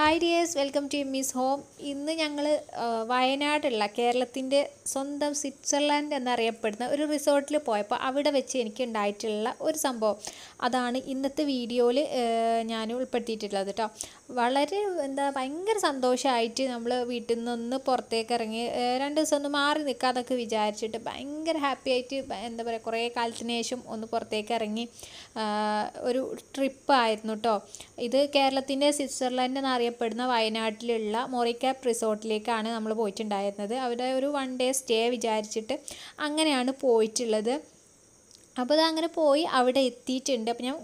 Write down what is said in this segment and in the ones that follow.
hi dears welcome to miss home ഇന്ന് ഞങ്ങൾ വയനാടുള്ള കേരളത്തിൻ്റെ സ്വന്തം സ്വിറ്റ്സർലാൻഡ് എന്നറിയപ്പെടുന്ന ഒരു റിസോർട്ടിൽ പോയപ്പോൾ അവിടെ വെച്ച് എനിക്ക് ഉണ്ടായിട്ടുള്ള ഒരു സംഭവം അതാണ് ഇന്നത്തെ വീഡിയോയിൽ ഞാൻ ഉൾപ്പെടുത്തിയിട്ടുള്ളത് കേട്ടോ വളരെ എന്താ ഭയങ്കര സന്തോഷമായിട്ട് നമ്മൾ വീട്ടിൽ നിന്നൊന്ന് പുറത്തേക്ക് ഇറങ്ങി രണ്ട് ദിവസം ഒന്ന് മാറി നിൽക്കാതൊക്കെ വിചാരിച്ചിട്ട് ഭയങ്കര ഹാപ്പി ആയിട്ട് എന്താ പറയുക കുറേ കാലത്തിന് ശേഷം ഒന്ന് പുറത്തേക്ക് ഇറങ്ങി ഒരു ആയിരുന്നു കേട്ടോ ഇത് കേരളത്തിൻ്റെ സ്വിറ്റ്സർലൻഡ് എന്നറിയപ്പെടുന്ന വയനാട്ടിലുള്ള മോറിക്കാപ്പ് റിസോർട്ടിലേക്കാണ് നമ്മൾ പോയിട്ടുണ്ടായിരുന്നത് അവിടെ ഒരു വൺ ഡേ സ്റ്റേ വിചാരിച്ചിട്ട് അങ്ങനെയാണ് പോയിട്ടുള്ളത് അപ്പോൾ അങ്ങനെ പോയി അവിടെ എത്തിയിട്ടുണ്ട് അപ്പോൾ ഞാൻ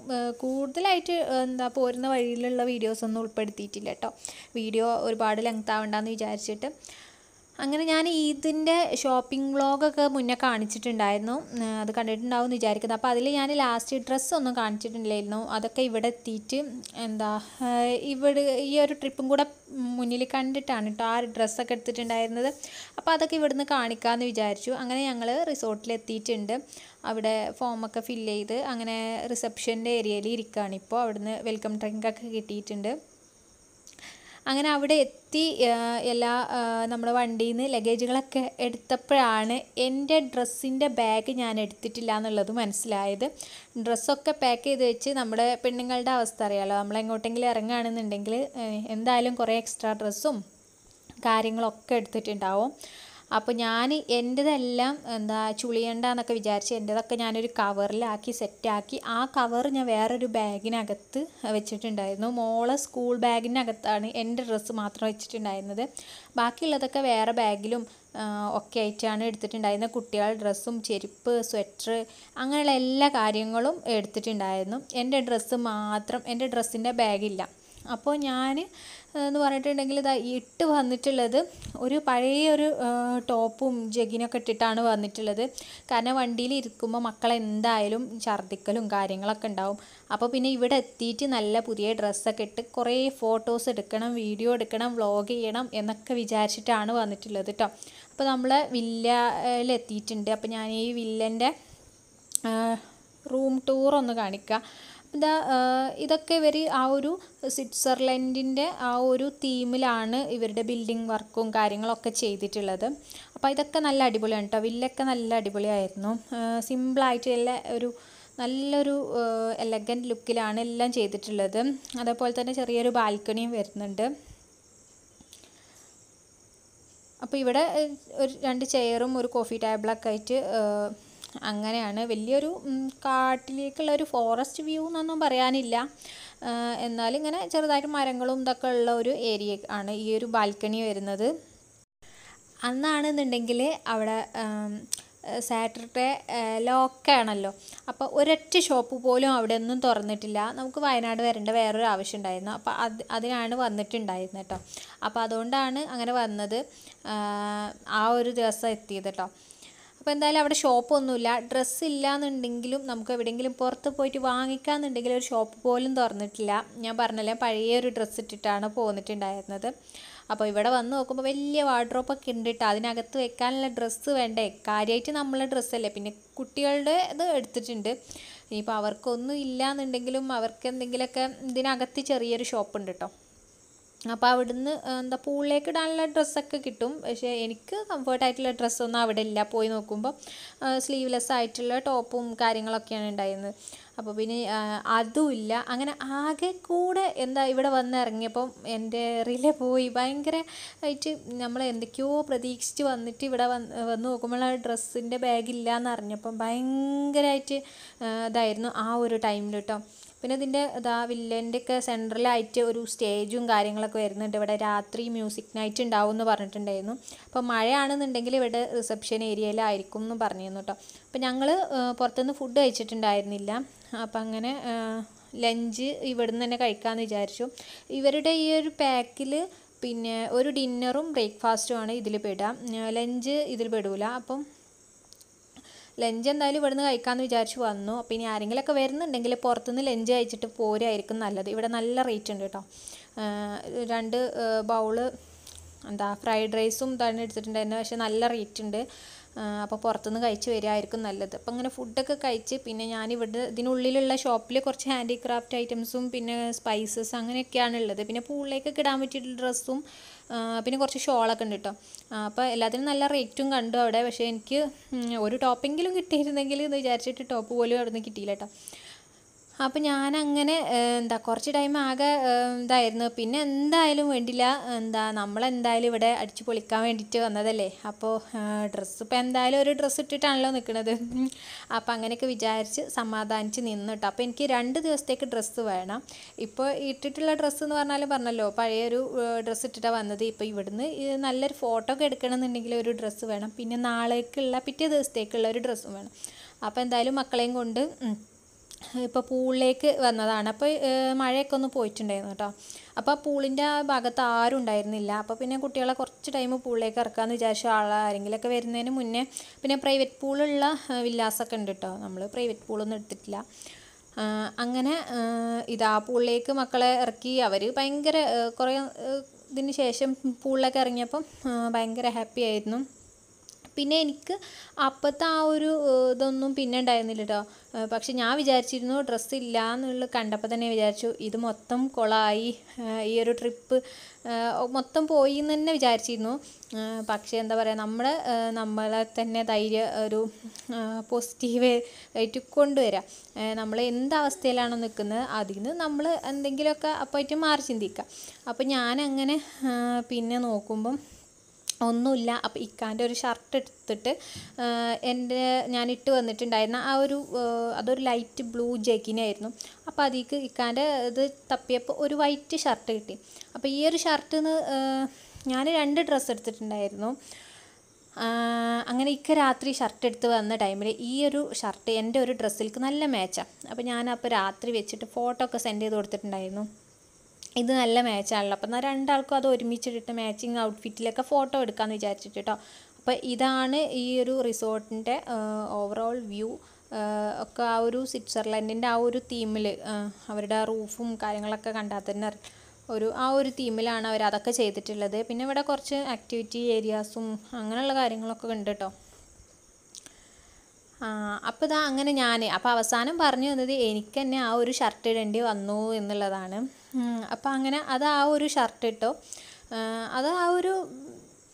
കൂടുതലായിട്ട് എന്താ പോരുന്ന വഴിയിലുള്ള വീഡിയോസൊന്നും ഉൾപ്പെടുത്തിയിട്ടില്ല കേട്ടോ വീഡിയോ ഒരുപാട് ലെങ്ത് ആവണ്ടെന്ന് വിചാരിച്ചിട്ട് അങ്ങനെ ഞാൻ ഈദിൻ്റെ ഷോപ്പിംഗ് വ്ളോഗൊക്കെ മുന്നേ കാണിച്ചിട്ടുണ്ടായിരുന്നു അത് കണ്ടിട്ടുണ്ടാവും എന്ന് വിചാരിക്കുന്നത് അപ്പോൾ അതിൽ ഞാൻ ലാസ്റ്റ് ഡ്രസ്സ് ഒന്നും കാണിച്ചിട്ടില്ലായിരുന്നു അതൊക്കെ ഇവിടെ എത്തിയിട്ട് എന്താ ഇവിടെ ഈ ഒരു ട്രിപ്പും കൂടെ മുന്നിൽ കണ്ടിട്ടാണ് കേട്ടോ ആ ഡ്രസ്സൊക്കെ എടുത്തിട്ടുണ്ടായിരുന്നത് അപ്പോൾ അതൊക്കെ ഇവിടുന്ന് കാണിക്കാമെന്ന് വിചാരിച്ചു അങ്ങനെ ഞങ്ങൾ റിസോർട്ടിൽ എത്തിയിട്ടുണ്ട് അവിടെ ഫോമൊക്കെ ഫില്ല് ചെയ്ത് അങ്ങനെ റിസപ്ഷൻ്റെ ഏരിയയിൽ ഇരിക്കുകയാണ് ഇപ്പോൾ അവിടുന്ന് വെൽക്കം ഡ്രിങ്കൊക്കെ കിട്ടിയിട്ടുണ്ട് അങ്ങനെ അവിടെ എത്തി എല്ലാ നമ്മുടെ വണ്ടിയിൽ നിന്ന് ലഗേജുകളൊക്കെ എടുത്തപ്പോഴാണ് എൻ്റെ ഡ്രസ്സിൻ്റെ ബാഗ് ഞാൻ എടുത്തിട്ടില്ല എന്നുള്ളത് മനസ്സിലായത് ഡ്രസ്സൊക്കെ പാക്ക് ചെയ്ത് വെച്ച് നമ്മുടെ പെണ്ണുങ്ങളുടെ അവസ്ഥ അറിയാമല്ലോ നമ്മൾ എങ്ങോട്ടെങ്കിലും ഇറങ്ങുകയാണെന്നുണ്ടെങ്കിൽ എന്തായാലും കുറേ എക്സ്ട്രാ ഡ്രസ്സും കാര്യങ്ങളൊക്കെ എടുത്തിട്ടുണ്ടാവും അപ്പോൾ ഞാൻ എൻ്റെതെല്ലാം എന്താ ചുളിയണ്ട എന്നൊക്കെ വിചാരിച്ച് എൻ്റെതൊക്കെ ഞാനൊരു കവറിലാക്കി സെറ്റാക്കി ആ കവർ ഞാൻ വേറൊരു ബാഗിനകത്ത് വെച്ചിട്ടുണ്ടായിരുന്നു മോളെ സ്കൂൾ ബാഗിനകത്താണ് എൻ്റെ ഡ്രസ്സ് മാത്രം വെച്ചിട്ടുണ്ടായിരുന്നത് ബാക്കിയുള്ളതൊക്കെ വേറെ ബാഗിലും ഒക്കെ ആയിട്ടാണ് എടുത്തിട്ടുണ്ടായിരുന്നത് കുട്ടികളുടെ ഡ്രസ്സും ചെരുപ്പ് സ്വെറ്റർ അങ്ങനെയുള്ള എല്ലാ കാര്യങ്ങളും എടുത്തിട്ടുണ്ടായിരുന്നു എൻ്റെ ഡ്രസ്സ് മാത്രം എൻ്റെ ഡ്രസ്സിൻ്റെ ബാഗില്ല അപ്പോൾ ഞാൻ എന്ന് പറഞ്ഞിട്ടുണ്ടെങ്കിൽ ഇതാ ഇട്ട് വന്നിട്ടുള്ളത് ഒരു പഴയ ഒരു ടോപ്പും ജഗിനൊക്കെ ഇട്ടിട്ടാണ് വന്നിട്ടുള്ളത് കാരണം വണ്ടിയിൽ ഇരിക്കുമ്പോൾ മക്കൾ എന്തായാലും ഛർദിക്കലും കാര്യങ്ങളൊക്കെ ഉണ്ടാവും അപ്പോൾ പിന്നെ ഇവിടെ എത്തിയിട്ട് നല്ല പുതിയ ഡ്രസ്സൊക്കെ ഇട്ട് കുറേ ഫോട്ടോസ് എടുക്കണം വീഡിയോ എടുക്കണം വ്ളോഗ് ചെയ്യണം എന്നൊക്കെ വിചാരിച്ചിട്ടാണ് വന്നിട്ടുള്ളത് കേട്ടോ അപ്പോൾ നമ്മൾ വില്ലയിലെത്തിയിട്ടുണ്ട് അപ്പോൾ ഞാൻ ഈ വില്ലൻ്റെ റൂം ടൂർ ഒന്ന് കാണിക്കാം എന്താ ഇതൊക്കെ ഇവർ ആ ഒരു സ്വിറ്റ്സർലൻഡിൻ്റെ ആ ഒരു തീമിലാണ് ഇവരുടെ ബിൽഡിംഗ് വർക്കും കാര്യങ്ങളൊക്കെ ചെയ്തിട്ടുള്ളത് അപ്പോൾ ഇതൊക്കെ നല്ല അടിപൊളിയാണ് കേട്ടോ വില്ലൊക്കെ നല്ല അടിപൊളിയായിരുന്നു സിമ്പിളായിട്ട് എല്ലാ ഒരു നല്ലൊരു എലഗൻറ്റ് ലുക്കിലാണ് എല്ലാം ചെയ്തിട്ടുള്ളത് അതേപോലെ തന്നെ ചെറിയൊരു ബാൽക്കണിയും വരുന്നുണ്ട് അപ്പോൾ ഇവിടെ ഒരു രണ്ട് ചെയറും ഒരു കോഫി ടേബിളൊക്കെ ആയിട്ട് അങ്ങനെയാണ് വലിയൊരു കാട്ടിലേക്കുള്ള ഒരു ഫോറസ്റ്റ് വ്യൂ എന്നൊന്നും പറയാനില്ല ഇങ്ങനെ ചെറുതായിട്ട് മരങ്ങളും ഇതൊക്കെ ഉള്ള ഒരു ഏരിയ ആണ് ഈ ഒരു ബാൽക്കണി വരുന്നത് അന്നാണെന്നുണ്ടെങ്കിൽ അവിടെ സാറ്റർഡേ ലോക്കാണല്ലോ അപ്പോൾ ഒരൊറ്റ ഷോപ്പ് പോലും അവിടെ ഒന്നും തുറന്നിട്ടില്ല നമുക്ക് വയനാട് വരേണ്ട വേറൊരു ആവശ്യം ഉണ്ടായിരുന്നു അപ്പോൾ അത് അതിനാണ് വന്നിട്ടുണ്ടായിരുന്നത് കേട്ടോ അപ്പോൾ അതുകൊണ്ടാണ് അങ്ങനെ വന്നത് ആ ഒരു ദിവസം എത്തിയത് കേട്ടോ അപ്പോൾ എന്തായാലും അവിടെ ഷോപ്പൊന്നുമില്ല ഡ്രസ്സ് ഇല്ലയെന്നുണ്ടെങ്കിലും നമുക്ക് എവിടെയെങ്കിലും പുറത്ത് പോയിട്ട് വാങ്ങിക്കാമെന്നുണ്ടെങ്കിൽ ഒരു ഷോപ്പ് പോലും തുറന്നിട്ടില്ല ഞാൻ പറഞ്ഞല്ലേ പഴയ ഒരു ഡ്രസ്സ് ഇട്ടിട്ടാണ് പോന്നിട്ടുണ്ടായിരുന്നത് അപ്പോൾ ഇവിടെ വന്ന് നോക്കുമ്പോൾ വലിയ വാർഡ്രോപ്പൊക്കെ ഉണ്ട് കേട്ടോ അതിനകത്ത് വെക്കാനുള്ള ഡ്രസ്സ് വേണ്ടേ കാര്യമായിട്ട് നമ്മളെ ഡ്രസ്സല്ലേ പിന്നെ കുട്ടികളുടെ ഇത് എടുത്തിട്ടുണ്ട് ഇനിയിപ്പോൾ അവർക്കൊന്നും ഇല്ലയെന്നുണ്ടെങ്കിലും അവർക്ക് എന്തെങ്കിലുമൊക്കെ ഇതിനകത്ത് ചെറിയൊരു ഷോപ്പുണ്ട് കേട്ടോ അപ്പോൾ അവിടുന്ന് എന്താ പൂളിലേക്ക് ഇടാനുള്ള ഡ്രസ്സൊക്കെ കിട്ടും പക്ഷേ എനിക്ക് കംഫേർട്ടായിട്ടുള്ള ഡ്രസ്സൊന്നും അവിടെ ഇല്ല പോയി നോക്കുമ്പോൾ സ്ലീവ്ലെസ് ആയിട്ടുള്ള ടോപ്പും കാര്യങ്ങളൊക്കെയാണ് ഉണ്ടായിരുന്നത് അപ്പോൾ പിന്നെ അതുമില്ല അങ്ങനെ ആകെ കൂടെ എന്താ ഇവിടെ വന്നിറങ്ങിയപ്പം എൻ്റെ റിലെ പോയി ഭയങ്കര ആയിട്ട് നമ്മൾ എന്തൊക്കെയോ പ്രതീക്ഷിച്ച് വന്നിട്ട് ഇവിടെ വന്ന് വന്ന് നോക്കുമ്പോൾ ആ ഡ്രസ്സിൻ്റെ ബാഗില്ല എന്ന് ഭയങ്കരമായിട്ട് ഇതായിരുന്നു ആ ഒരു ടൈമിൽ കേട്ടോ പിന്നെ ഇതിൻ്റെ ഇതാ ഒക്കെ സെൻട്രലായിട്ട് ഒരു സ്റ്റേജും കാര്യങ്ങളൊക്കെ വരുന്നുണ്ട് ഇവിടെ രാത്രി മ്യൂസിക് നൈറ്റ് ഉണ്ടാവും എന്ന് പറഞ്ഞിട്ടുണ്ടായിരുന്നു അപ്പോൾ മഴയാണെന്നുണ്ടെങ്കിൽ ഇവിടെ റിസപ്ഷൻ ഏരിയയിലായിരിക്കും എന്ന് പറഞ്ഞിരുന്നു കേട്ടോ അപ്പോൾ ഞങ്ങൾ പുറത്തുനിന്ന് ഫുഡ് കഴിച്ചിട്ടുണ്ടായിരുന്നില്ല അപ്പം അങ്ങനെ ലഞ്ച് ഇവിടുന്ന് തന്നെ കഴിക്കാമെന്ന് വിചാരിച്ചു ഇവരുടെ ഈ ഒരു പാക്കിൽ പിന്നെ ഒരു ഡിന്നറും ബ്രേക്ക്ഫാസ്റ്റും ആണ് ഇതിൽ പെടുക ലഞ്ച് ഇതിൽ പെടില്ല അപ്പം ലഞ്ച് എന്തായാലും ഇവിടുന്ന് കഴിക്കാമെന്ന് വിചാരിച്ച് വന്നു അപ്പോൾ ഇനി ആരെങ്കിലുമൊക്കെ വരുന്നുണ്ടെങ്കിൽ പുറത്തുനിന്ന് ലഞ്ച് കഴിച്ചിട്ട് പോരായിരിക്കും നല്ലത് ഇവിടെ നല്ല റേറ്റ് ഉണ്ട് കേട്ടോ രണ്ട് ബൗള് എന്താ ഫ്രൈഡ് റൈസും ഇതാണ് എടുത്തിട്ടുണ്ടായിരുന്നു പക്ഷേ നല്ല റേറ്റ് ഉണ്ട് അപ്പോൾ പുറത്തുനിന്ന് കഴിച്ച് വരികയായിരിക്കും നല്ലത് അപ്പം അങ്ങനെ ഫുഡൊക്കെ കഴിച്ച് പിന്നെ ഞാൻ ഇവിടെ ഇതിനുള്ളിലുള്ള ഷോപ്പിൽ കുറച്ച് ഹാൻഡിക്രാഫ്റ്റ് ഐറ്റംസും പിന്നെ സ്പൈസസ് അങ്ങനെയൊക്കെയാണ് ഉള്ളത് പിന്നെ പൂളിലേക്കൊക്കെ ഇടാൻ പറ്റിയിട്ടുള്ള ഡ്രസ്സും പിന്നെ കുറച്ച് ഷോളൊക്കെ ഉണ്ട് കേട്ടോ അപ്പോൾ എല്ലാത്തിനും നല്ല റേറ്റും കണ്ടു അവിടെ പക്ഷേ എനിക്ക് ഒരു ടോപ്പെങ്കിലും കിട്ടിയിരുന്നെങ്കിൽ എന്ന് വിചാരിച്ചിട്ട് ടോപ്പ് പോലും അവിടെ നിന്ന് കിട്ടിയില്ല കേട്ടോ അപ്പോൾ ഞാനങ്ങനെ എന്താ കുറച്ച് ടൈം ആകെ ഇതായിരുന്നു പിന്നെ എന്തായാലും വേണ്ടില്ല എന്താ നമ്മളെന്തായാലും ഇവിടെ അടിച്ച് പൊളിക്കാൻ വേണ്ടിയിട്ട് വന്നതല്ലേ അപ്പോൾ ഡ്രസ്സ് ഇപ്പോൾ എന്തായാലും ഒരു ഡ്രസ്സ് ഇട്ടിട്ടാണല്ലോ നിൽക്കുന്നത് അപ്പോൾ അങ്ങനെയൊക്കെ വിചാരിച്ച് സമാധാനിച്ച് നിന്ന് കേട്ടോ അപ്പോൾ എനിക്ക് രണ്ട് ദിവസത്തേക്ക് ഡ്രസ്സ് വേണം ഇപ്പോൾ ഇട്ടിട്ടുള്ള ഡ്രസ്സ് എന്ന് പറഞ്ഞാൽ പറഞ്ഞല്ലോ പഴയൊരു ഡ്രസ്സ് ഇട്ടിട്ടാണ് വന്നത് ഇപ്പോൾ ഇവിടുന്ന് നല്ലൊരു ഫോട്ടോ ഒക്കെ എടുക്കണമെന്നുണ്ടെങ്കിൽ ഒരു ഡ്രസ്സ് വേണം പിന്നെ നാളേക്കുള്ള പിറ്റേ ദിവസത്തേക്കുള്ള ഒരു ഡ്രസ്സും വേണം അപ്പോൾ എന്തായാലും മക്കളെയും കൊണ്ട് ഇപ്പോൾ പൂളിലേക്ക് വന്നതാണ് അപ്പോൾ മഴയൊക്കെ ഒന്ന് പോയിട്ടുണ്ടായിരുന്നു കേട്ടോ അപ്പോൾ പൂളിൻ്റെ ആ ഭാഗത്ത് ആരും ഉണ്ടായിരുന്നില്ല അപ്പോൾ പിന്നെ കുട്ടികളെ കുറച്ച് ടൈം പൂളിലേക്ക് ഇറക്കാമെന്ന് വിചാരിച്ചു ആളാരെങ്കിലൊക്കെ വരുന്നതിന് മുന്നേ പിന്നെ പ്രൈവറ്റ് പൂളുള്ള വില്ലാസൊക്കെ ഉണ്ട് കേട്ടോ നമ്മൾ പ്രൈവറ്റ് പൂളൊന്നും എടുത്തിട്ടില്ല അങ്ങനെ ഇതാ പൂളിലേക്ക് മക്കളെ ഇറക്കി അവർ ഭയങ്കര കുറേ ഇതിന് ശേഷം പൂളിലൊക്കെ ഇറങ്ങിയപ്പം ഭയങ്കര ഹാപ്പി ആയിരുന്നു പിന്നെ എനിക്ക് അപ്പോഴത്തെ ആ ഒരു ഇതൊന്നും പിന്നെ ഉണ്ടായിരുന്നില്ല കേട്ടോ പക്ഷെ ഞാൻ വിചാരിച്ചിരുന്നു ഡ്രസ്സ് ഇല്ല എന്നുള്ളത് കണ്ടപ്പോൾ തന്നെ വിചാരിച്ചു ഇത് മൊത്തം കൊളായി ഈ ഒരു ട്രിപ്പ് മൊത്തം പോയി എന്ന് തന്നെ വിചാരിച്ചിരുന്നു പക്ഷേ എന്താ പറയുക നമ്മൾ നമ്മളെ തന്നെ ധൈര്യ ഒരു പോസിറ്റീവ് ആയിട്ട് കൊണ്ടുവരാം നമ്മൾ എന്ത് അവസ്ഥയിലാണോ നിൽക്കുന്നത് അതിൽ നിന്ന് നമ്മൾ എന്തെങ്കിലുമൊക്കെ അപ്പോഴേക്കും മാറി ചിന്തിക്കാം അപ്പോൾ ഞാനങ്ങനെ പിന്നെ നോക്കുമ്പം ഒന്നുമില്ല അപ്പം ഇക്കാൻ്റെ ഒരു ഷർട്ട് എടുത്തിട്ട് എൻ്റെ ഞാൻ ഇട്ട് വന്നിട്ടുണ്ടായിരുന്ന ആ ഒരു അതൊരു ലൈറ്റ് ബ്ലൂ ജെഗിനായിരുന്നു അപ്പോൾ അതിലേക്ക് ഇക്കാൻ്റെ ഇത് തപ്പിയപ്പോൾ ഒരു വൈറ്റ് ഷർട്ട് കിട്ടി അപ്പോൾ ഈ ഒരു നിന്ന് ഞാൻ രണ്ട് ഡ്രസ്സ് എടുത്തിട്ടുണ്ടായിരുന്നു അങ്ങനെ ഇക്ക രാത്രി ഷർട്ട് എടുത്ത് വന്ന ടൈമിൽ ഈ ഒരു ഷർട്ട് എൻ്റെ ഒരു ഡ്രസ്സിലേക്ക് നല്ല മാച്ചാണ് അപ്പോൾ ഞാൻ അപ്പോൾ രാത്രി വെച്ചിട്ട് ഫോട്ടോ ഒക്കെ സെൻഡ് ചെയ്ത് കൊടുത്തിട്ടുണ്ടായിരുന്നു ഇത് നല്ല മാച്ചാണല്ലോ അപ്പോൾ എന്നാൽ രണ്ടാൾക്കും അത് ഒരുമിച്ചിട്ടിട്ട് മാച്ചിങ് ഔട്ട്ഫിറ്റിലൊക്കെ ഫോട്ടോ എടുക്കാമെന്ന് വിചാരിച്ചിട്ട് കേട്ടോ അപ്പോൾ ഇതാണ് ഈ ഒരു റിസോർട്ടിൻ്റെ ഓവറോൾ വ്യൂ ഒക്കെ ആ ഒരു സ്വിറ്റ്സർലൻഡിൻ്റെ ആ ഒരു തീമിൽ അവരുടെ റൂഫും കാര്യങ്ങളൊക്കെ കണ്ടാൽ തന്നെ ഒരു ആ ഒരു തീമിലാണ് അവർ അതൊക്കെ ചെയ്തിട്ടുള്ളത് പിന്നെ ഇവിടെ കുറച്ച് ആക്ടിവിറ്റി ഏരിയാസും അങ്ങനെയുള്ള കാര്യങ്ങളൊക്കെ ഉണ്ട് കേട്ടോ അപ്പോൾ ഇതാ അങ്ങനെ ഞാൻ അപ്പോൾ അവസാനം പറഞ്ഞു തന്നത് എനിക്ക് തന്നെ ആ ഒരു ഷർട്ട് ഇടേണ്ടി വന്നു എന്നുള്ളതാണ് അപ്പോൾ അങ്ങനെ അത് ആ ഒരു ഷർട്ട് ഇട്ടോ അത് ആ ഒരു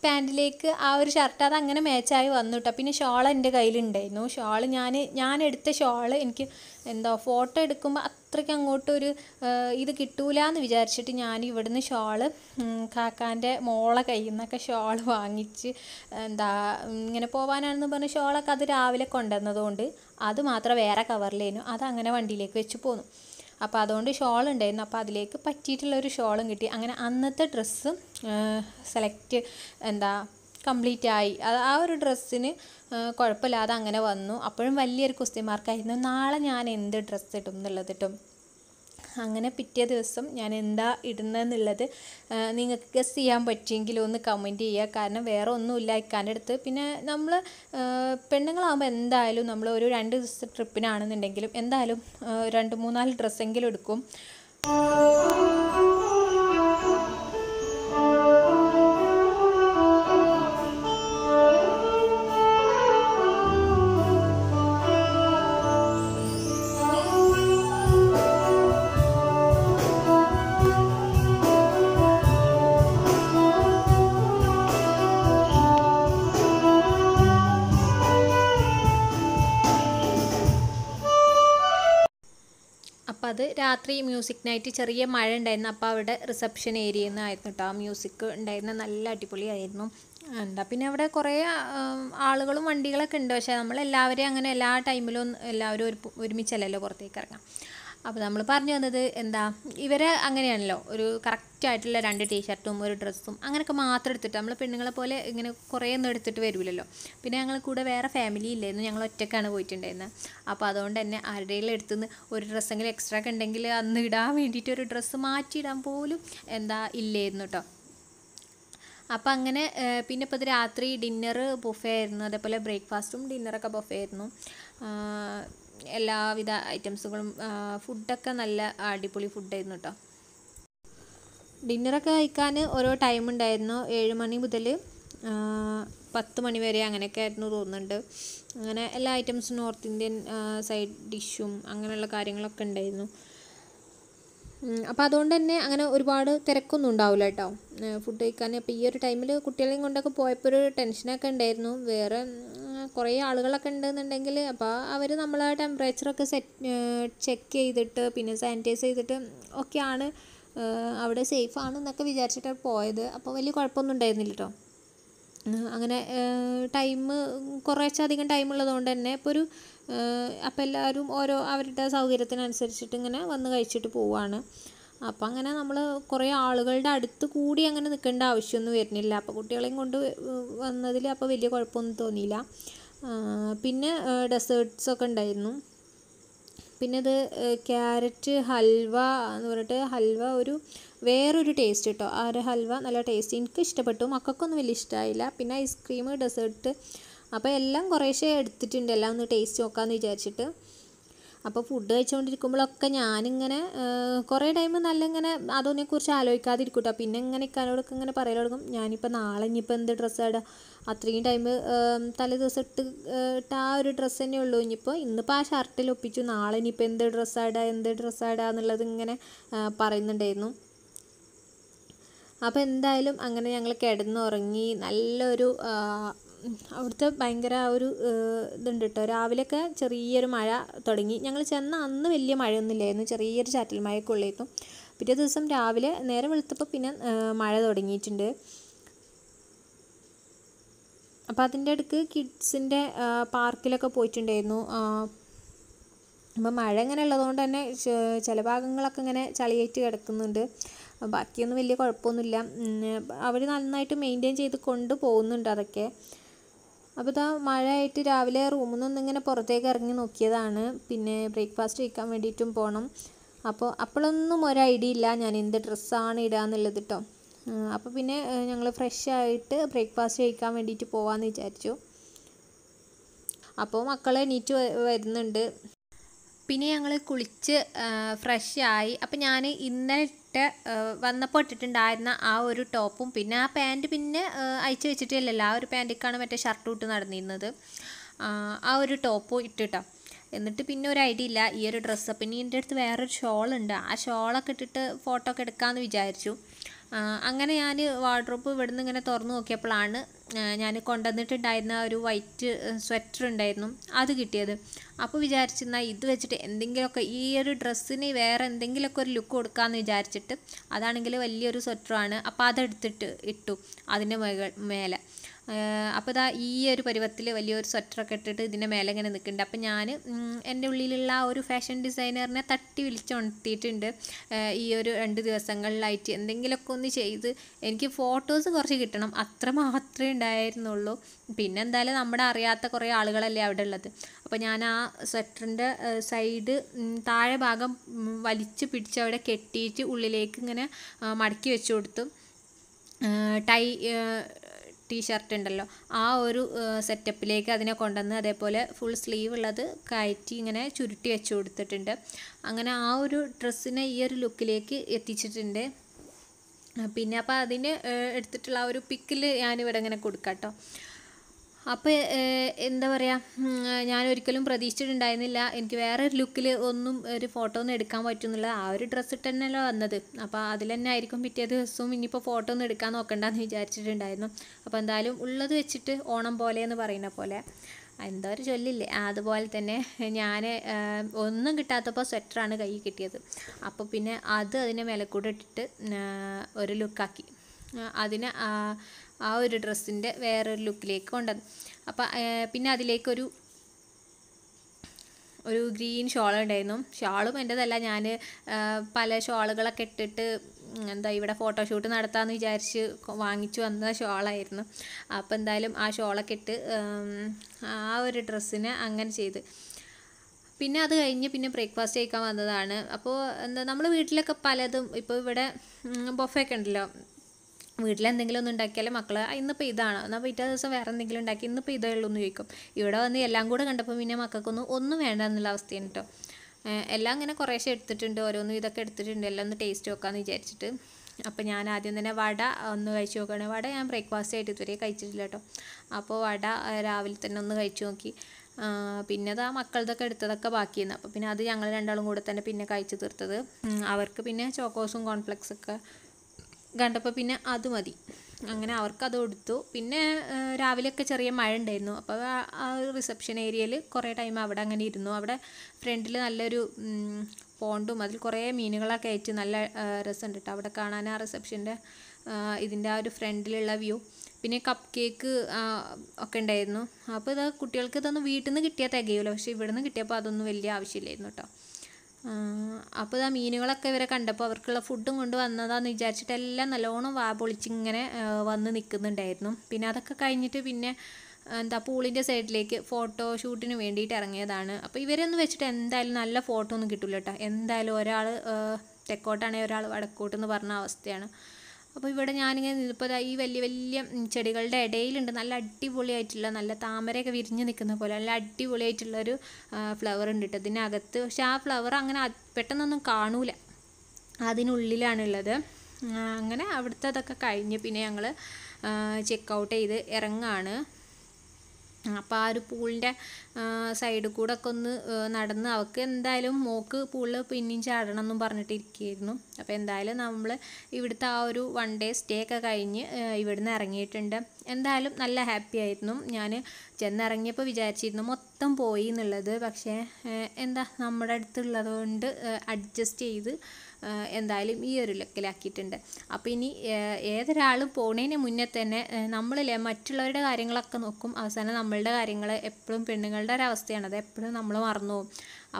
പാൻറ്റിലേക്ക് ആ ഒരു ഷർട്ട് അത് അങ്ങനെ മാച്ചായി വന്നു കേട്ടോ പിന്നെ ഷോൾ എൻ്റെ കയ്യിലുണ്ടായിരുന്നു ഷോൾ ഞാൻ ഞാൻ എടുത്ത ഷോൾ എനിക്ക് എന്താ ഫോട്ടോ എടുക്കുമ്പോൾ അത്രയ്ക്ക് അങ്ങോട്ടൊരു ഇത് കിട്ടൂല എന്ന് വിചാരിച്ചിട്ട് ഞാൻ ഇവിടുന്ന് ഷോൾ കാക്കാൻ്റെ മോളെ കയ്യിൽ നിന്നൊക്കെ ഷോൾ വാങ്ങിച്ച് എന്താ ഇങ്ങനെ പോവാനാണെന്ന് പറഞ്ഞ് ഷോളൊക്കെ അത് രാവിലെ കൊണ്ടുവന്നതുകൊണ്ട് അത് മാത്രം വേറെ കവറിലേനു അത് അങ്ങനെ വണ്ടിയിലേക്ക് വെച്ച് പോന്നു അപ്പോൾ അതുകൊണ്ട് ഷോൾ ഉണ്ടായിരുന്നു അപ്പോൾ അതിലേക്ക് പറ്റിയിട്ടുള്ളൊരു ഷോളും കിട്ടി അങ്ങനെ അന്നത്തെ ഡ്രസ്സും സെലക്ട് എന്താ കംപ്ലീറ്റ് ആയി അത് ആ ഒരു ഡ്രസ്സിന് കുഴപ്പമില്ലാതെ അങ്ങനെ വന്നു അപ്പോഴും വലിയൊരു മാർക്കായിരുന്നു നാളെ ഞാൻ എന്ത് ഡ്രസ്സ് ഇടും എന്നുള്ളത് ഇട്ടും അങ്ങനെ പിറ്റേ ദിവസം ഞാൻ എന്താ ഇടുന്നതെന്നുള്ളത് നിങ്ങൾക്ക് ഗസ് ചെയ്യാൻ പറ്റിയെങ്കിൽ ഒന്ന് കമൻറ്റ് ചെയ്യുക കാരണം വേറെ ഒന്നുമില്ല ഇക്കാൻ്റെ അടുത്ത് പിന്നെ നമ്മൾ പെണ്ണുങ്ങളാകുമ്പോൾ എന്തായാലും നമ്മൾ ഒരു രണ്ട് ദിവസത്തെ ട്രിപ്പിനാണെന്നുണ്ടെങ്കിലും എന്തായാലും രണ്ട് മൂന്നാല് ഡ്രസ്സെങ്കിലും എടുക്കും രാത്രി മ്യൂസിക് നൈറ്റ് ചെറിയ മഴ ഉണ്ടായിരുന്നു അപ്പോൾ അവിടെ റിസപ്ഷൻ ഏരിയ ആയിരുന്നു കേട്ടോ ആ മ്യൂസിക് ഉണ്ടായിരുന്ന നല്ല അടിപൊളിയായിരുന്നു എന്താ പിന്നെ അവിടെ കുറേ ആളുകളും വണ്ടികളൊക്കെ ഉണ്ട് പക്ഷേ നമ്മളെല്ലാവരെയും അങ്ങനെ എല്ലാ ടൈമിലും എല്ലാവരും ഒരു ഒരുമിച്ചല്ലല്ലോ പുറത്തേക്ക് ഇറങ്ങാം അപ്പോൾ നമ്മൾ പറഞ്ഞു വന്നത് എന്താ ഇവരെ അങ്ങനെയാണല്ലോ ഒരു കറക്റ്റായിട്ടുള്ള രണ്ട് ടീഷർട്ടും ഒരു ഡ്രസ്സും അങ്ങനെയൊക്കെ മാത്രം എടുത്തിട്ട് നമ്മൾ പെണ്ണുങ്ങളെ പോലെ ഇങ്ങനെ കുറേ ഒന്നും എടുത്തിട്ട് വരില്ലല്ലോ പിന്നെ ഞങ്ങൾ കൂടെ വേറെ ഫാമിലി ഇല്ലായിരുന്നു ഞങ്ങൾ ഒറ്റക്കാണ് പോയിട്ടുണ്ടായിരുന്നത് അപ്പോൾ അതുകൊണ്ട് തന്നെ ആരുടെയെങ്കിലും എടുത്തുനിന്ന് ഒരു ഡ്രസ്സെങ്കിലും എക്സ്ട്രാ ഒക്കെ ഉണ്ടെങ്കിൽ അന്ന് ഇടാൻ വേണ്ടിയിട്ട് ഒരു ഡ്രസ്സ് മാറ്റിയിടാൻ പോലും എന്താ ഇല്ലായിരുന്നു കേട്ടോ അപ്പോൾ അങ്ങനെ പിന്നെ ഇപ്പോൾ ഇത് രാത്രി ഡിന്നർ ബുഫേ ആയിരുന്നു അതേപോലെ ബ്രേക്ക്ഫാസ്റ്റും ഡിന്നറൊക്കെ ബുഫേ ആയിരുന്നു എല്ലാവിധ ഐറ്റംസുകളും ഫുഡൊക്കെ നല്ല അടിപൊളി ഫുഡായിരുന്നു കേട്ടോ ഡിന്നറൊക്കെ കഴിക്കാൻ ഓരോ ടൈം ഉണ്ടായിരുന്നു ഏഴ് മണി മുതൽ പത്ത് മണി വരെ അങ്ങനെയൊക്കെ ആയിരുന്നു തോന്നുന്നുണ്ട് അങ്ങനെ എല്ലാ ഐറ്റംസും നോർത്ത് ഇന്ത്യൻ സൈഡ് ഡിഷും അങ്ങനെയുള്ള കാര്യങ്ങളൊക്കെ ഉണ്ടായിരുന്നു അപ്പോൾ അതുകൊണ്ട് തന്നെ അങ്ങനെ ഒരുപാട് തിരക്കൊന്നും ഉണ്ടാവില്ല കേട്ടോ ഫുഡ് കഴിക്കാൻ അപ്പോൾ ഈ ഒരു ടൈമിൽ കുട്ടികളെയും കൊണ്ടൊക്കെ പോയപ്പോൾ ഒരു ടെൻഷനൊക്കെ ഉണ്ടായിരുന്നു വേറെ കുറേ ആളുകളൊക്കെ ഉണ്ടെന്നുണ്ടെങ്കിൽ അപ്പോൾ അവർ നമ്മളെ ടെമ്പറേച്ചറൊക്കെ സെറ്റ് ചെക്ക് ചെയ്തിട്ട് പിന്നെ സാനിറ്റൈസ് ചെയ്തിട്ട് ഒക്കെയാണ് അവിടെ സേഫ് ആണെന്നൊക്കെ എന്നൊക്കെ വിചാരിച്ചിട്ടാണ് പോയത് അപ്പോൾ വലിയ കുഴപ്പമൊന്നും ഉണ്ടായിരുന്നില്ല കേട്ടോ അങ്ങനെ ടൈം കുറേശ്ശെ അധികം ടൈം ഉള്ളതുകൊണ്ട് തന്നെ ഇപ്പോൾ ഒരു അപ്പോൾ എല്ലാവരും ഓരോ അവരുടെ സൗകര്യത്തിനനുസരിച്ചിട്ട് ഇങ്ങനെ വന്ന് കഴിച്ചിട്ട് പോവുകയാണ് അപ്പം അങ്ങനെ നമ്മൾ കുറേ ആളുകളുടെ അടുത്ത് കൂടി അങ്ങനെ നിൽക്കേണ്ട ആവശ്യമൊന്നും വരുന്നില്ല അപ്പോൾ കുട്ടികളെയും കൊണ്ട് വന്നതിൽ അപ്പോൾ വലിയ കുഴപ്പമൊന്നും തോന്നിയില്ല പിന്നെ ഡെസേർട്ട്സൊക്കെ ഉണ്ടായിരുന്നു പിന്നെ ഇത് ക്യാരറ്റ് ഹൽവ എന്ന് പറഞ്ഞിട്ട് ഹൽവ ഒരു വേറൊരു ടേസ്റ്റ് കിട്ടും ആ ഒരു ഹൽവ നല്ല ടേസ്റ്റ് എനിക്ക് ഇഷ്ടപ്പെട്ടു മക്കൾക്കൊന്നും വലിയ ഇഷ്ടമായില്ല പിന്നെ ഐസ്ക്രീം ഡെസേർട്ട് അപ്പോൾ എല്ലാം കുറേശ്ശെ എടുത്തിട്ടുണ്ട് എല്ലാം ഒന്ന് ടേസ്റ്റ് നോക്കാമെന്ന് വിചാരിച്ചിട്ട് അപ്പോൾ ഫുഡ് കഴിച്ചുകൊണ്ടിരിക്കുമ്പോഴൊക്കെ ഞാനിങ്ങനെ കുറേ ടൈം നല്ല ഇങ്ങനെ അതൊന്നെക്കുറിച്ച് ആലോചിക്കാതിരിക്കൂട്ടോ പിന്നെ ഇങ്ങനെ ഇക്കാനോടൊക്കെ ഇങ്ങനെ പറയാൻ തുടങ്ങും ഞാനിപ്പോൾ നാളെ ഇനിയിപ്പോൾ എന്ത് ഡ്രസ്സാണ് അത്രയും ടൈം തലേ ദിവസം ഇട്ട് ഇട്ട ആ ഒരു ഡ്രസ്സ് തന്നെ ഉള്ളൂ ഇനിയിപ്പോൾ ഇന്നിപ്പോൾ ആ ഷർട്ടിൽ ഒപ്പിച്ചു നാളെ ഇനിയിപ്പോൾ എന്ത് ഡ്രസ്സാടാ എന്ത് ഡ്രസ്സാടാ എന്നുള്ളത് ഇങ്ങനെ പറയുന്നുണ്ടായിരുന്നു അപ്പോൾ എന്തായാലും അങ്ങനെ ഞങ്ങൾ കിടന്നുറങ്ങി നല്ലൊരു അവിടുത്തെ ഭയങ്കര ഒരു ഇതുണ്ട് കേട്ടോ രാവിലെയൊക്കെ ചെറിയൊരു മഴ തുടങ്ങി ഞങ്ങൾ ചെന്ന അന്ന് വലിയ മഴയൊന്നുമില്ലായിരുന്നു ചെറിയൊരു ചാറ്റൽ മഴയൊക്കെ ഉള്ളായിരുന്നു പിറ്റേ ദിവസം രാവിലെ നേരെ വെളുത്തപ്പോൾ പിന്നെ മഴ തുടങ്ങിയിട്ടുണ്ട് അപ്പോൾ അതിൻ്റെ അടുക്ക് കിഡ്സിൻ്റെ പാർക്കിലൊക്കെ പോയിട്ടുണ്ടായിരുന്നു അപ്പം മഴ ഇങ്ങനെ ഉള്ളതുകൊണ്ട് തന്നെ ചില ഭാഗങ്ങളൊക്കെ ഇങ്ങനെ ചളിയേറ്റ് കിടക്കുന്നുണ്ട് ബാക്കിയൊന്നും വലിയ കുഴപ്പമൊന്നുമില്ല അവർ നന്നായിട്ട് മെയിൻറ്റെയിൻ ചെയ്ത് കൊണ്ട് പോകുന്നുണ്ട് അതൊക്കെ അപ്പോൾ ഇതാ മഴയായിട്ട് രാവിലെ റൂമിൽ നിന്ന് ഇങ്ങനെ പുറത്തേക്ക് ഇറങ്ങി നോക്കിയതാണ് പിന്നെ ബ്രേക്ക്ഫാസ്റ്റ് കഴിക്കാൻ വേണ്ടിയിട്ടും പോകണം അപ്പോൾ അപ്പോഴൊന്നും ഒരു ഐഡിയ ഇല്ല ഞാൻ എന്ത് ഡ്രസ്സാണ് ഇടുക എന്നുള്ളത് കേട്ടോ അപ്പോൾ പിന്നെ ഞങ്ങൾ ഫ്രഷ് ആയിട്ട് ബ്രേക്ക്ഫാസ്റ്റ് കഴിക്കാൻ വേണ്ടിയിട്ട് പോകാമെന്ന് വിചാരിച്ചു അപ്പോൾ മക്കളെ എണീറ്റ് വരുന്നുണ്ട് പിന്നെ ഞങ്ങൾ കുളിച്ച് ഫ്രഷ് ആയി അപ്പം ഞാൻ ഇന്നലെ ഇട്ട് വന്നപ്പോൾ ഇട്ടിട്ടുണ്ടായിരുന്ന ആ ഒരു ടോപ്പും പിന്നെ ആ പാൻറ്റ് പിന്നെ അയച്ചു വെച്ചിട്ടില്ലല്ലോ ആ ഒരു പാൻറ്റിക്കാണ് മറ്റേ ഷർട്ട് ഇട്ട് നടന്നിരുന്നത് ആ ഒരു ടോപ്പും ഇട്ടിട്ടോ എന്നിട്ട് പിന്നെ ഒരു ഐഡിയ ഇല്ല ഈ ഒരു ഡ്രസ്സ് പിന്നെ എൻ്റെ അടുത്ത് വേറൊരു ഷോളുണ്ട് ആ ഷോളൊക്കെ ഇട്ടിട്ട് ഫോട്ടോ ഒക്കെ എടുക്കാമെന്ന് വിചാരിച്ചു അങ്ങനെ ഞാൻ വാർഡ്രോപ്പ് ഇവിടുന്ന് ഇങ്ങനെ തുറന്നു നോക്കിയപ്പോഴാണ് ഞാൻ കൊണ്ടുവന്നിട്ടുണ്ടായിരുന്ന ഒരു വൈറ്റ് സ്വെറ്റർ ഉണ്ടായിരുന്നു അത് കിട്ടിയത് അപ്പോൾ വിചാരിച്ചിരുന്നാൽ ഇത് വെച്ചിട്ട് എന്തെങ്കിലുമൊക്കെ ഈ ഒരു ഡ്രസ്സിന് വേറെ എന്തെങ്കിലുമൊക്കെ ഒരു ലുക്ക് കൊടുക്കാമെന്ന് വിചാരിച്ചിട്ട് അതാണെങ്കിൽ വലിയൊരു സ്വെറ്ററാണ് അപ്പോൾ അതെടുത്തിട്ട് ഇട്ടു അതിൻ്റെ മേലെ അപ്പോൾ ഇതാ ഈ ഒരു പരുവത്തിൽ വലിയൊരു സ്വെറ്ററൊക്കെ ഇട്ടിട്ട് ഇതിൻ്റെ മേലെ ഇങ്ങനെ നിൽക്കുന്നുണ്ട് അപ്പോൾ ഞാൻ എൻ്റെ ഉള്ളിലുള്ള ആ ഒരു ഫാഷൻ ഡിസൈനറിനെ തട്ടി വിളിച്ചുണർത്തിയിട്ടുണ്ട് ഈ ഒരു രണ്ട് ദിവസങ്ങളിലായിട്ട് എന്തെങ്കിലുമൊക്കെ ഒന്ന് ചെയ്ത് എനിക്ക് ഫോട്ടോസ് കുറച്ച് കിട്ടണം അത്ര മാത്രമേ ഉണ്ടായിരുന്നുള്ളൂ പിന്നെ എന്തായാലും നമ്മുടെ അറിയാത്ത കുറേ ആളുകളല്ലേ അവിടെ ഉള്ളത് അപ്പോൾ ഞാൻ ആ സ്വെറ്ററിൻ്റെ സൈഡ് താഴെ ഭാഗം വലിച്ച് പിടിച്ച് അവിടെ കെട്ടിയിട്ട് ഉള്ളിലേക്ക് ഇങ്ങനെ മടക്കി വെച്ച് കൊടുത്തു ടൈ ഷർട്ട് ഉണ്ടല്ലോ ആ ഒരു സെറ്റപ്പിലേക്ക് അതിനെ കൊണ്ടുവന്ന് അതേപോലെ ഫുൾ സ്ലീവ് ഉള്ളത് കയറ്റി ഇങ്ങനെ ചുരുട്ടി വെച്ച് കൊടുത്തിട്ടുണ്ട് അങ്ങനെ ആ ഒരു ഡ്രസ്സിനെ ഈ ഒരു ലുക്കിലേക്ക് എത്തിച്ചിട്ടുണ്ട് പിന്നെ അപ്പോൾ അതിന് എടുത്തിട്ടുള്ള ആ ഒരു പിക്കിൽ ഞാനിവിടെ ഇങ്ങനെ കൊടുക്കാം കേട്ടോ അപ്പോൾ എന്താ പറയുക ഞാൻ ഒരിക്കലും പ്രതീക്ഷിച്ചിട്ടുണ്ടായിരുന്നില്ല എനിക്ക് വേറെ ഒരു ലുക്കിൽ ഒന്നും ഒരു ഫോട്ടോ ഒന്നും എടുക്കാൻ പറ്റുന്നില്ല ആ ഒരു ഡ്രസ്സ് ഇട്ട് തന്നെയല്ലോ വന്നത് അപ്പോൾ അതിൽ തന്നെ ആയിരിക്കും പിറ്റേ ദിവസവും ഇനിയിപ്പോൾ ഫോട്ടോ ഒന്നും എടുക്കാൻ നോക്കണ്ടെന്ന് വിചാരിച്ചിട്ടുണ്ടായിരുന്നു അപ്പോൾ എന്തായാലും ഉള്ളത് വെച്ചിട്ട് ഓണം പോലെ എന്ന് പറയുന്ന പോലെ എന്തോ ഒരു ചൊല്ലില്ലേ അതുപോലെ തന്നെ ഞാൻ ഒന്നും കിട്ടാത്തപ്പോൾ സ്വെറ്ററാണ് കയ്യിൽ കിട്ടിയത് അപ്പോൾ പിന്നെ അത് അതിനെ മേലെ കൂടെ ഇട്ടിട്ട് ഒരു ലുക്കാക്കി അതിന് ആ ഒരു ഡ്രസ്സിൻ്റെ വേറൊരു ലുക്കിലേക്ക് കൊണ്ടുവന്നു അപ്പം പിന്നെ അതിലേക്കൊരു ഒരു ഗ്രീൻ ഷോൾ ഉണ്ടായിരുന്നു ഷാളും എൻ്റെതല്ല ഞാൻ പല ഷോളുകളൊക്കെ ഇട്ടിട്ട് എന്താ ഇവിടെ ഫോട്ടോഷൂട്ട് നടത്താമെന്ന് വിചാരിച്ച് വാങ്ങിച്ചു വന്ന ഷോളായിരുന്നു അപ്പം എന്തായാലും ആ ഷോളൊക്കെ ഇട്ട് ആ ഒരു ഡ്രസ്സിനെ അങ്ങനെ ചെയ്ത് പിന്നെ അത് കഴിഞ്ഞ് പിന്നെ ബ്രേക്ക്ഫാസ്റ്റ് കഴിക്കാൻ വന്നതാണ് അപ്പോൾ എന്താ നമ്മൾ വീട്ടിലൊക്കെ പലതും ഇപ്പോൾ ഇവിടെ ബൊഫയൊക്കെ ഉണ്ടല്ലോ വീട്ടിലെന്തെങ്കിലും ഒന്ന് ഉണ്ടാക്കിയാൽ മക്കൾ ഇന്നിപ്പോൾ ഇതാണോ എന്നാൽ പിറ്റേ ദിവസം വേറെ എന്തെങ്കിലും ഉണ്ടാക്കി ഇന്നിപ്പോൾ ഇതേ ഉള്ളൂ എന്ന് ചോദിക്കും ഇവിടെ വന്ന് എല്ലാം കൂടെ കണ്ടപ്പോൾ പിന്നെ മക്കൾക്കൊന്നും ഒന്നും വേണ്ട എന്നുള്ള അവസ്ഥയാണ് കേട്ടോ എല്ലാം ഇങ്ങനെ കുറേശ്ശെ എടുത്തിട്ടുണ്ട് ഓരോന്നും ഇതൊക്കെ എടുത്തിട്ടുണ്ട് എല്ലാം ഒന്ന് ടേസ്റ്റ് നോക്കാമെന്ന് വിചാരിച്ചിട്ട് അപ്പോൾ ഞാൻ ആദ്യം തന്നെ വട ഒന്ന് കഴിച്ച് നോക്കുകയാണ് വട ഞാൻ ബ്രേക്ക്ഫാസ്റ്റ് ആയിട്ട് ഇതുവരെ കഴിച്ചിട്ടില്ല കേട്ടോ അപ്പോൾ വട രാവിലെ തന്നെ ഒന്ന് കഴിച്ചു നോക്കി പിന്നെ അത് ആ മക്കളതൊക്കെ എടുത്തതൊക്കെ ബാക്കിയിരുന്നു അപ്പോൾ പിന്നെ അത് ഞങ്ങൾ രണ്ടാളും കൂടെ തന്നെ പിന്നെ കഴിച്ചു തീർത്തത് അവർക്ക് പിന്നെ ചോക്കോസും കോൺഫ്ലെക്സൊക്കെ കണ്ടപ്പോൾ പിന്നെ അത് മതി അങ്ങനെ അവർക്കത് കൊടുത്തു പിന്നെ രാവിലെയൊക്കെ ചെറിയ മഴ ഉണ്ടായിരുന്നു അപ്പോൾ ആ റിസപ്ഷൻ ഏരിയയിൽ കുറേ ടൈം അവിടെ അങ്ങനെ ഇരുന്നു അവിടെ ഫ്രണ്ടിൽ നല്ലൊരു പോണ്ടും അതിൽ കുറേ മീനുകളൊക്കെ അയച്ച് നല്ല രസം കേട്ടോ അവിടെ കാണാൻ ആ റിസപ്ഷൻ്റെ ഇതിൻ്റെ ആ ഒരു ഫ്രണ്ടിലുള്ള വ്യൂ പിന്നെ കപ്പ് കേക്ക് ഒക്കെ ഉണ്ടായിരുന്നു അപ്പോൾ ഇത് കുട്ടികൾക്ക് ഇതൊന്നും വീട്ടിൽ നിന്ന് കിട്ടിയാൽ തികയുമല്ലോ പക്ഷേ ഇവിടെ നിന്ന് കിട്ടിയപ്പോൾ അതൊന്നും വലിയ ആവശ്യമില്ലായിരുന്നു കേട്ടോ അപ്പോൾ ആ മീനുകളൊക്കെ ഇവരെ കണ്ടപ്പോൾ അവർക്കുള്ള ഫുഡും കൊണ്ട് വന്നതാന്ന് വിചാരിച്ചിട്ട് എല്ലാം നല്ലോണം വാ പൊളിച്ചിങ്ങനെ വന്ന് നിൽക്കുന്നുണ്ടായിരുന്നു പിന്നെ അതൊക്കെ കഴിഞ്ഞിട്ട് പിന്നെ എന്താ പൂളിൻ്റെ സൈഡിലേക്ക് ഫോട്ടോ ഷൂട്ടിന് വേണ്ടിയിട്ട് ഇറങ്ങിയതാണ് അപ്പോൾ ഇവരെന്ന് വെച്ചിട്ട് എന്തായാലും നല്ല ഫോട്ടോ ഒന്നും കിട്ടില്ല കേട്ടോ എന്തായാലും ഒരാൾ തെക്കോട്ടാണെങ്കിൽ ഒരാൾ വടക്കോട്ടെന്ന് പറഞ്ഞ അവസ്ഥയാണ് അപ്പോൾ ഇവിടെ ഞാനിങ്ങനെ നിന്നിപ്പോൾ ഈ വലിയ വലിയ ചെടികളുടെ ഇടയിലുണ്ട് നല്ല അടിപൊളിയായിട്ടുള്ള നല്ല താമരയൊക്കെ വിരിഞ്ഞ് നിൽക്കുന്ന പോലെ നല്ല അടിപൊളിയായിട്ടുള്ളൊരു ഫ്ലവർ ഉണ്ട് കേട്ടോ ഇതിനകത്ത് പക്ഷേ ആ ഫ്ലവർ അങ്ങനെ പെട്ടെന്നൊന്നും കാണൂല അതിനുള്ളിലാണുള്ളത് അങ്ങനെ അവിടുത്തെ അതൊക്കെ കഴിഞ്ഞ് പിന്നെ ഞങ്ങൾ ചെക്ക് ഔട്ട് ചെയ്ത് ഇറങ്ങാണ് അപ്പം ആ ഒരു പൂളിൻ്റെ സൈഡിൽ കൂടെ ഒക്കെ ഒന്ന് നടന്ന് അവൾക്ക് എന്തായാലും മോക്ക് പൂളിൽ പിന്നെയും ചാടണം എന്നും പറഞ്ഞിട്ടിരിക്കുകയായിരുന്നു അപ്പോൾ എന്തായാലും നമ്മൾ ഇവിടുത്തെ ആ ഒരു വൺ ഡേ സ്റ്റേ ഒക്കെ കഴിഞ്ഞ് ഇവിടുന്ന് ഇറങ്ങിയിട്ടുണ്ട് എന്തായാലും നല്ല ഹാപ്പി ആയിരുന്നു ഞാൻ ചെന്നിറങ്ങിയപ്പോൾ വിചാരിച്ചിരുന്നു മൊത്തം പോയി എന്നുള്ളത് പക്ഷേ എന്താ നമ്മുടെ അടുത്തുള്ളത് കൊണ്ട് അഡ്ജസ്റ്റ് ചെയ്ത് എന്തായാലും ഈ ഒരു ലക്കിലാക്കിയിട്ടുണ്ട് അപ്പോൾ ഇനി ഏതൊരാളും പോണേന് മുന്നേ തന്നെ നമ്മളില്ലേ മറ്റുള്ളവരുടെ കാര്യങ്ങളൊക്കെ നോക്കും അവസാനം നമ്മളുടെ കാര്യങ്ങൾ എപ്പോഴും പെണ്ണുങ്ങളുടെ ഒരു അവസ്ഥയാണ് അത് എപ്പോഴും നമ്മൾ മറന്നു പോകും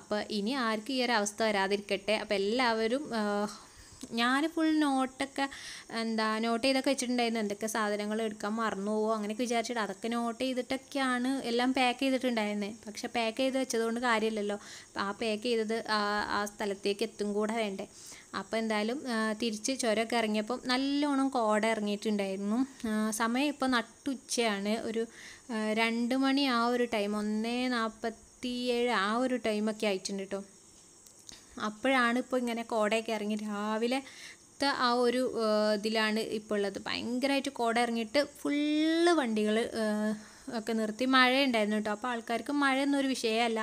അപ്പോൾ ഇനി ആർക്കും ഈ ഒരു അവസ്ഥ വരാതിരിക്കട്ടെ അപ്പോൾ എല്ലാവരും ഞാൻ ഫുൾ നോട്ടൊക്കെ എന്താ നോട്ട് ചെയ്തൊക്കെ വെച്ചിട്ടുണ്ടായിരുന്നു എന്തൊക്കെ സാധനങ്ങൾ എടുക്കാൻ മറന്നു പോകുമോ അങ്ങനെയൊക്കെ വിചാരിച്ചിട്ട് അതൊക്കെ നോട്ട് ചെയ്തിട്ടൊക്കെയാണ് എല്ലാം പാക്ക് ചെയ്തിട്ടുണ്ടായിരുന്നത് പക്ഷെ പാക്ക് ചെയ്ത് വെച്ചതുകൊണ്ട് കാര്യമില്ലല്ലോ ആ പാക്ക് ചെയ്തത് ആ സ്ഥലത്തേക്ക് എത്തും കൂടെ വേണ്ടേ അപ്പോൾ എന്തായാലും തിരിച്ച് ചുരമൊക്കെ ഇറങ്ങിയപ്പം നല്ലോണം കോട ഇറങ്ങിയിട്ടുണ്ടായിരുന്നു സമയം ഇപ്പോൾ നട്ടുച്ചയാണ് ഒരു രണ്ട് മണി ആ ഒരു ടൈം ഒന്നേ നാൽപ്പത്തി ഏഴ് ആ ഒരു ടൈമൊക്കെ ആയിട്ടുണ്ട് കേട്ടോ അപ്പോഴാണ് ഇപ്പോൾ ഇങ്ങനെ കോടയൊക്കെ ഇറങ്ങി രാവിലെ ആ ഒരു ഇതിലാണ് ഇപ്പോൾ ഉള്ളത് ഭയങ്കരമായിട്ട് കോട ഇറങ്ങിയിട്ട് ഫുള്ള് വണ്ടികൾ ഒക്കെ നിർത്തി മഴ ഉണ്ടായിരുന്നു കേട്ടോ അപ്പോൾ ആൾക്കാർക്ക് മഴ എന്നൊരു വിഷയമല്ല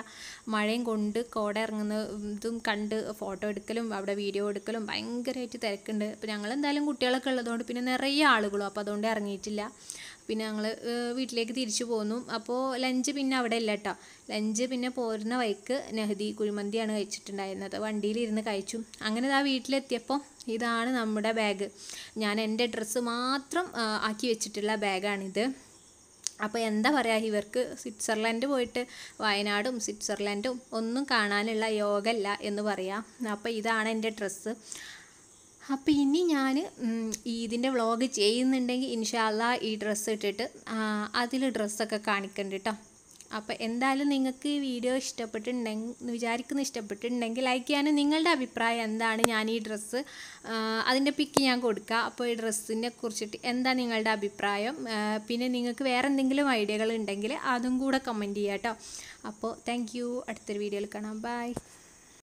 മഴയും കൊണ്ട് കോട ഇറങ്ങുന്ന ഇതും കണ്ട് ഫോട്ടോ എടുക്കലും അവിടെ വീഡിയോ എടുക്കലും ഭയങ്കരമായിട്ട് തിരക്കുണ്ട് അപ്പോൾ ഞങ്ങൾ എന്തായാലും കുട്ടികളൊക്കെ ഉള്ളതുകൊണ്ട് പിന്നെ നിറയെ ആളുകളും അപ്പോൾ അതുകൊണ്ട് ഇറങ്ങിയിട്ടില്ല പിന്നെ ഞങ്ങൾ വീട്ടിലേക്ക് തിരിച്ചു പോന്നു അപ്പോൾ ലഞ്ച് പിന്നെ അവിടെ ഇല്ല കേട്ടോ ലഞ്ച് പിന്നെ പോരുന്ന വഴിക്ക് നെഹ്ദി കുഴിമന്തിയാണ് കഴിച്ചിട്ടുണ്ടായിരുന്നത് വണ്ടിയിലിരുന്ന് കഴിച്ചു അങ്ങനെ ആ വീട്ടിലെത്തിയപ്പോൾ ഇതാണ് നമ്മുടെ ബാഗ് ഞാൻ എൻ്റെ ഡ്രസ്സ് മാത്രം ആക്കി വെച്ചിട്ടുള്ള ബാഗാണിത് അപ്പോൾ എന്താ പറയുക ഇവർക്ക് സ്വിറ്റ്സർലൻഡ് പോയിട്ട് വയനാടും സ്വിറ്റ്സർലൻഡും ഒന്നും കാണാനുള്ള യോഗമല്ല എന്ന് പറയാം അപ്പോൾ ഇതാണ് എൻ്റെ ഡ്രസ്സ് അപ്പോൾ ഇനി ഞാൻ ഈ ഇതിൻ്റെ വ്ളോഗ് ചെയ്യുന്നുണ്ടെങ്കിൽ ഇൻഷാല്ല ഈ ഡ്രസ്സ് ഇട്ടിട്ട് അതിൽ ഡ്രസ്സൊക്കെ കാണിക്കുന്നുണ്ട് കേട്ടോ അപ്പോൾ എന്തായാലും നിങ്ങൾക്ക് ഈ വീഡിയോ ഇഷ്ടപ്പെട്ടിട്ടുണ്ടെങ്കിൽ വിചാരിക്കുന്ന ഇഷ്ടപ്പെട്ടിട്ടുണ്ടെങ്കിൽ ലൈക്ക് ചെയ്യാനും നിങ്ങളുടെ അഭിപ്രായം എന്താണ് ഞാൻ ഈ ഡ്രസ്സ് അതിൻ്റെ പിക്ക് ഞാൻ കൊടുക്കുക അപ്പോൾ ഈ ഡ്രസ്സിനെ കുറിച്ചിട്ട് എന്താ നിങ്ങളുടെ അഭിപ്രായം പിന്നെ നിങ്ങൾക്ക് വേറെ എന്തെങ്കിലും ഐഡിയകൾ ഉണ്ടെങ്കിൽ അതും കൂടെ കമൻറ്റ് ചെയ്യാം കേട്ടോ അപ്പോൾ താങ്ക് യു അടുത്തൊരു വീഡിയോയിൽ കാണാം ബൈ